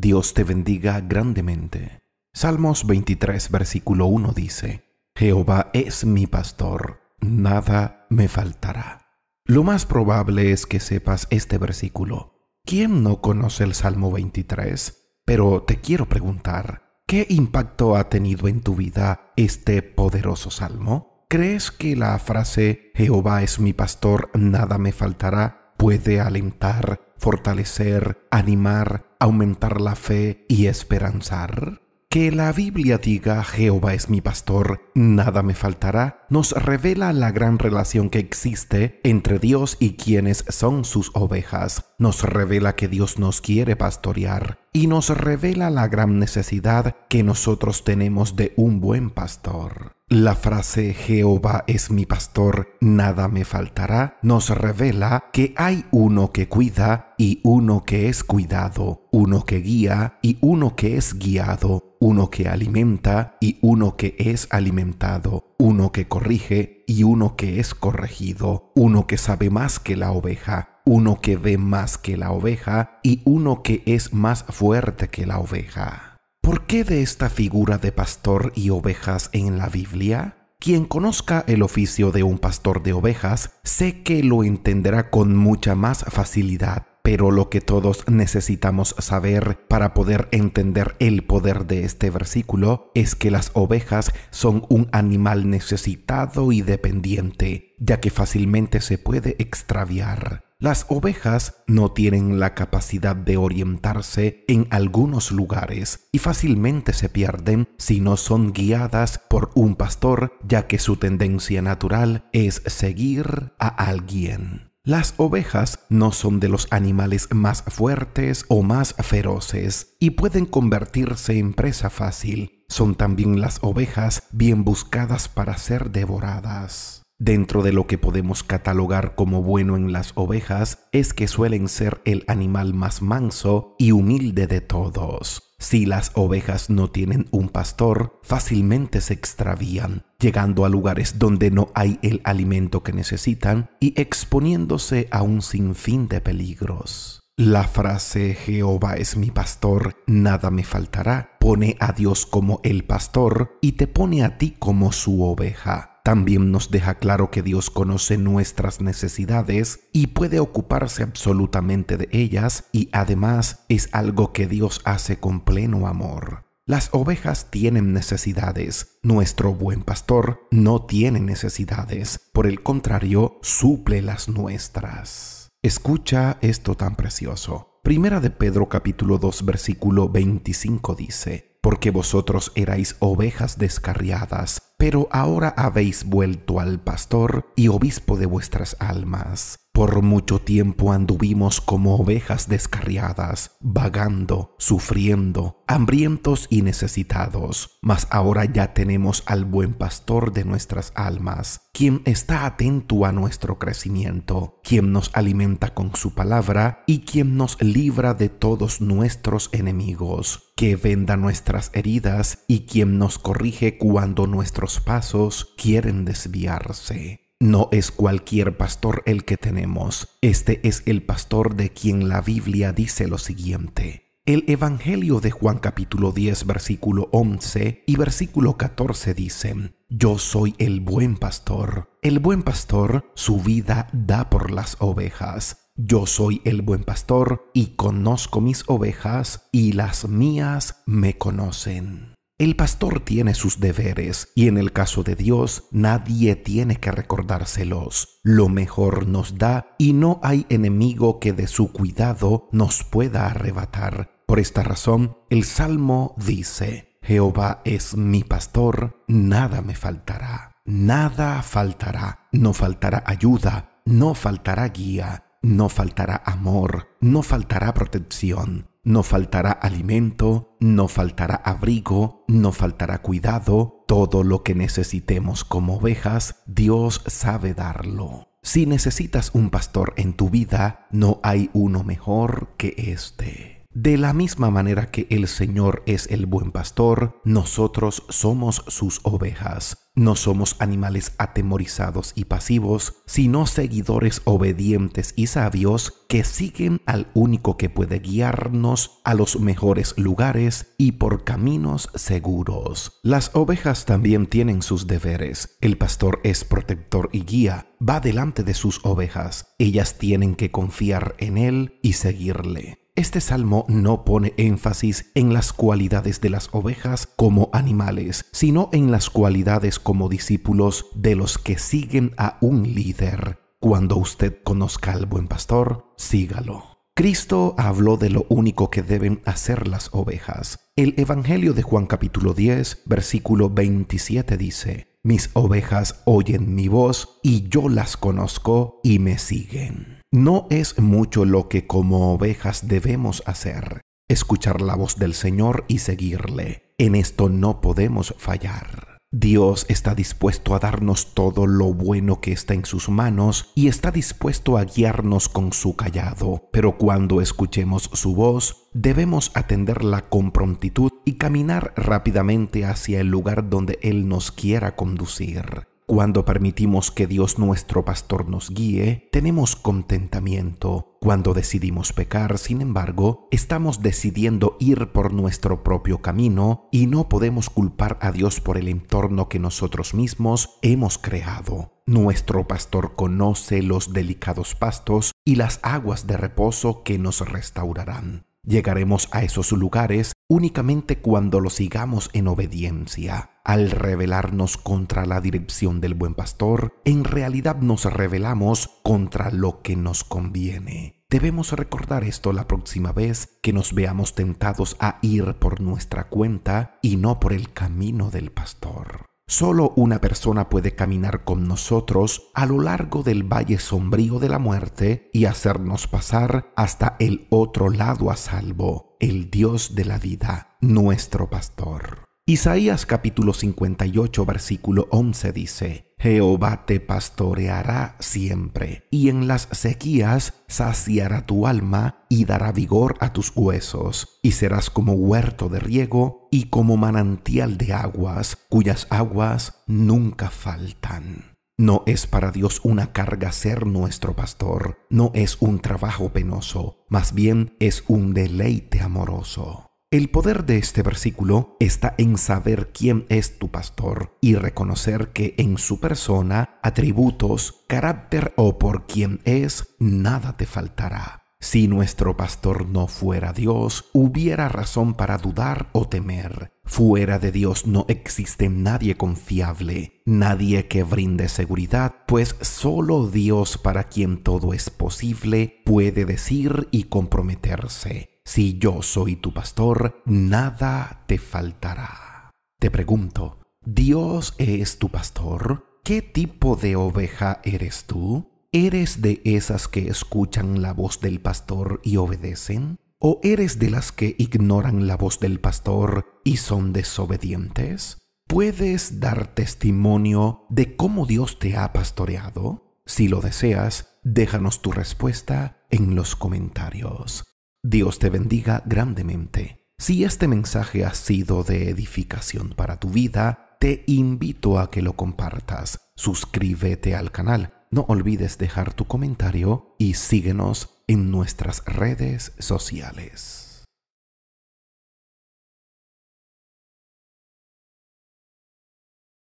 Dios te bendiga grandemente. Salmos 23, versículo 1 dice, Jehová es mi pastor, nada me faltará. Lo más probable es que sepas este versículo. ¿Quién no conoce el Salmo 23? Pero te quiero preguntar, ¿qué impacto ha tenido en tu vida este poderoso salmo? ¿Crees que la frase Jehová es mi pastor, nada me faltará puede alentar, fortalecer, animar aumentar la fe y esperanzar? Que la Biblia diga Jehová es mi pastor, nada me faltará, nos revela la gran relación que existe entre Dios y quienes son sus ovejas. Nos revela que Dios nos quiere pastorear, y nos revela la gran necesidad que nosotros tenemos de un buen pastor. La frase Jehová es mi pastor, nada me faltará, nos revela que hay uno que cuida y uno que es cuidado, uno que guía y uno que es guiado, uno que alimenta y uno que es alimentado, uno que corrige y uno que es corregido, uno que sabe más que la oveja, uno que ve más que la oveja y uno que es más fuerte que la oveja. ¿Por qué de esta figura de pastor y ovejas en la Biblia? Quien conozca el oficio de un pastor de ovejas, sé que lo entenderá con mucha más facilidad pero lo que todos necesitamos saber para poder entender el poder de este versículo es que las ovejas son un animal necesitado y dependiente, ya que fácilmente se puede extraviar. Las ovejas no tienen la capacidad de orientarse en algunos lugares y fácilmente se pierden si no son guiadas por un pastor, ya que su tendencia natural es seguir a alguien. Las ovejas no son de los animales más fuertes o más feroces y pueden convertirse en presa fácil. Son también las ovejas bien buscadas para ser devoradas. Dentro de lo que podemos catalogar como bueno en las ovejas es que suelen ser el animal más manso y humilde de todos. Si las ovejas no tienen un pastor, fácilmente se extravían, llegando a lugares donde no hay el alimento que necesitan y exponiéndose a un sinfín de peligros. La frase Jehová es mi pastor, nada me faltará, pone a Dios como el pastor y te pone a ti como su oveja. También nos deja claro que Dios conoce nuestras necesidades y puede ocuparse absolutamente de ellas y además es algo que Dios hace con pleno amor. Las ovejas tienen necesidades, nuestro buen pastor no tiene necesidades, por el contrario, suple las nuestras. Escucha esto tan precioso. Primera de Pedro capítulo 2 versículo 25 dice, porque vosotros erais ovejas descarriadas, pero ahora habéis vuelto al pastor y obispo de vuestras almas. Por mucho tiempo anduvimos como ovejas descarriadas, vagando, sufriendo, hambrientos y necesitados, mas ahora ya tenemos al buen pastor de nuestras almas, quien está atento a nuestro crecimiento, quien nos alimenta con su palabra y quien nos libra de todos nuestros enemigos, que venda nuestras heridas y quien nos corrige cuando nuestros pasos quieren desviarse. No es cualquier pastor el que tenemos. Este es el pastor de quien la Biblia dice lo siguiente. El Evangelio de Juan capítulo 10 versículo 11 y versículo 14 dicen, Yo soy el buen pastor. El buen pastor su vida da por las ovejas. Yo soy el buen pastor y conozco mis ovejas y las mías me conocen. El pastor tiene sus deberes y en el caso de Dios nadie tiene que recordárselos. Lo mejor nos da y no hay enemigo que de su cuidado nos pueda arrebatar. Por esta razón, el Salmo dice, Jehová es mi pastor, nada me faltará, nada faltará, no faltará ayuda, no faltará guía, no faltará amor, no faltará protección. No faltará alimento, no faltará abrigo, no faltará cuidado, todo lo que necesitemos como ovejas, Dios sabe darlo. Si necesitas un pastor en tu vida, no hay uno mejor que este. De la misma manera que el Señor es el buen pastor, nosotros somos sus ovejas. No somos animales atemorizados y pasivos, sino seguidores obedientes y sabios que siguen al único que puede guiarnos a los mejores lugares y por caminos seguros. Las ovejas también tienen sus deberes. El pastor es protector y guía, va delante de sus ovejas. Ellas tienen que confiar en él y seguirle este salmo no pone énfasis en las cualidades de las ovejas como animales, sino en las cualidades como discípulos de los que siguen a un líder. Cuando usted conozca al buen pastor, sígalo. Cristo habló de lo único que deben hacer las ovejas. El Evangelio de Juan capítulo 10, versículo 27 dice, Mis ovejas oyen mi voz y yo las conozco y me siguen. No es mucho lo que como ovejas debemos hacer, escuchar la voz del Señor y seguirle. En esto no podemos fallar. Dios está dispuesto a darnos todo lo bueno que está en sus manos y está dispuesto a guiarnos con su callado, pero cuando escuchemos su voz, debemos atenderla con prontitud y caminar rápidamente hacia el lugar donde Él nos quiera conducir. Cuando permitimos que Dios nuestro pastor nos guíe, tenemos contentamiento. Cuando decidimos pecar, sin embargo, estamos decidiendo ir por nuestro propio camino y no podemos culpar a Dios por el entorno que nosotros mismos hemos creado. Nuestro pastor conoce los delicados pastos y las aguas de reposo que nos restaurarán. Llegaremos a esos lugares únicamente cuando lo sigamos en obediencia. Al rebelarnos contra la dirección del buen pastor, en realidad nos rebelamos contra lo que nos conviene. Debemos recordar esto la próxima vez que nos veamos tentados a ir por nuestra cuenta y no por el camino del pastor. Solo una persona puede caminar con nosotros a lo largo del valle sombrío de la muerte y hacernos pasar hasta el otro lado a salvo, el Dios de la vida, nuestro pastor. Isaías capítulo 58 versículo 11 dice, Jehová te pastoreará siempre, y en las sequías saciará tu alma y dará vigor a tus huesos, y serás como huerto de riego y como manantial de aguas, cuyas aguas nunca faltan. No es para Dios una carga ser nuestro pastor, no es un trabajo penoso, más bien es un deleite amoroso. El poder de este versículo está en saber quién es tu pastor y reconocer que en su persona, atributos, carácter o por quien es, nada te faltará. Si nuestro pastor no fuera Dios, hubiera razón para dudar o temer. Fuera de Dios no existe nadie confiable, nadie que brinde seguridad, pues solo Dios para quien todo es posible puede decir y comprometerse. Si yo soy tu pastor, nada te faltará. Te pregunto, ¿Dios es tu pastor? ¿Qué tipo de oveja eres tú? ¿Eres de esas que escuchan la voz del pastor y obedecen? ¿O eres de las que ignoran la voz del pastor y son desobedientes? ¿Puedes dar testimonio de cómo Dios te ha pastoreado? Si lo deseas, déjanos tu respuesta en los comentarios. Dios te bendiga grandemente. Si este mensaje ha sido de edificación para tu vida, te invito a que lo compartas. Suscríbete al canal no olvides dejar tu comentario y síguenos en nuestras redes sociales.